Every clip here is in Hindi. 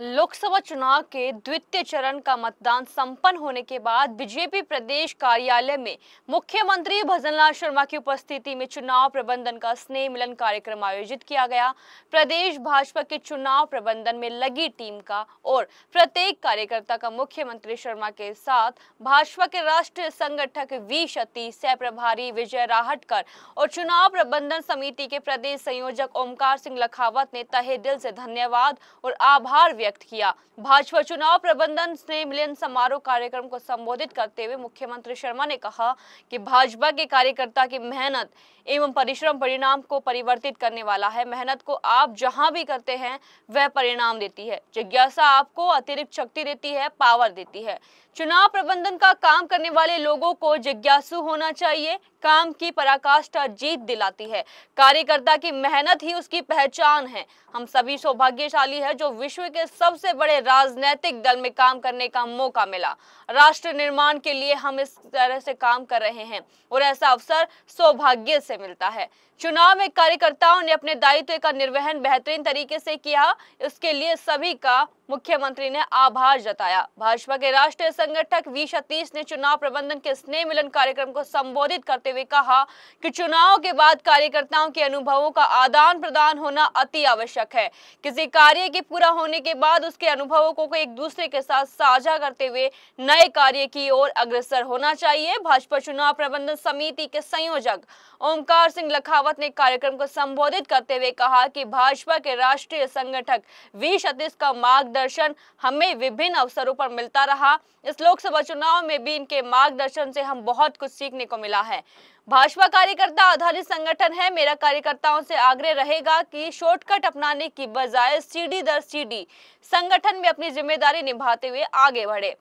लोकसभा चुनाव के द्वितीय चरण का मतदान संपन्न होने के बाद बीजेपी प्रदेश कार्यालय में मुख्यमंत्री भजनलाल शर्मा की उपस्थिति में चुनाव प्रबंधन का स्नेह मिलन कार्यक्रम आयोजित किया गया प्रदेश भाजपा के चुनाव प्रबंधन में लगी टीम का और प्रत्येक कार्यकर्ता का मुख्यमंत्री शर्मा के साथ भाजपा के राष्ट्रीय संगठक वी सती सह प्रभारी विजय राहटकर और चुनाव प्रबंधन समिति के प्रदेश संयोजक ओमकार सिंह लखावत ने तहे दिल से धन्यवाद और आभार व्यक्त किया भाजपा चुनाव प्रबंधन स्नेह मिलन समारोह कार्यक्रम को संबोधित करते हुए मुख्यमंत्री शर्मा ने कहा कि भाजपा के कार्यकर्ता की मेहनत एवं परिश्रम परिणाम को परिवर्तित करने वाला है मेहनत को आप जहां भी करते हैं वह परिणाम देती है जिज्ञासा आपको अतिरिक्त शक्ति देती है पावर देती है चुनाव प्रबंधन का काम करने वाले लोगों को जिज्ञासु होना चाहिए काम की पराकाष्ठा जीत दिलाती है कार्यकर्ता की मेहनत ही उसकी पहचान है हम सभी सौभाग्यशाली है जो विश्व के सबसे बड़े राजनीतिक दल में काम करने का मौका मिला राष्ट्र निर्माण के लिए हम इस तरह से काम कर रहे हैं और ऐसा अवसर सौभाग्य से मिलता है चुनाव में कार्यकर्ताओं ने अपने दायित्व का निर्वहन बेहतरीन तरीके से किया इसके लिए सभी का मुख्यमंत्री ने आभार जताया भाजपा के राष्ट्रीय संगठक वी सतीश ने चुनाव प्रबंधन के स्नेह मिलन कार्यक्रम को संबोधित करते हुए कहा कि चुनाव के बाद कार्यकर्ताओं के अनुभवों का आदान प्रदान होना अति आवश्यक है किसी कार्य के पूरा होने के बाद उसके अनुभवों को एक दूसरे के साथ साझा करते हुए नए कार्य की ओर अग्रसर होना चाहिए भाजपा चुनाव प्रबंधन समिति के संयोजक ओमकार सिंह लखावत ने कार्यक्रम को संबोधित करते हुए कहा कि भाजपा के राष्ट्रीय संगठक वी सतीश का मार्गदर्शन हमें विभिन्न अवसरों पर मिलता रहा इस लोकसभा चुनाव में भी इनके मार्गदर्शन से हम बहुत कुछ सीखने को मिला है भाजपा कार्यकर्ता आधारित संगठन है मेरा कार्यकर्ताओं से आग्रह रहेगा कि शॉर्टकट अपनाने की बजाय सीडी दर सीडी संगठन में अपनी जिम्मेदारी निभाते हुए आगे बढ़े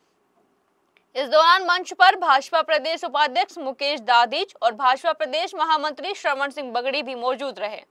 इस दौरान मंच पर भाजपा प्रदेश उपाध्यक्ष मुकेश दादिज और भाजपा प्रदेश महामंत्री श्रवण सिंह बगड़ी भी मौजूद रहे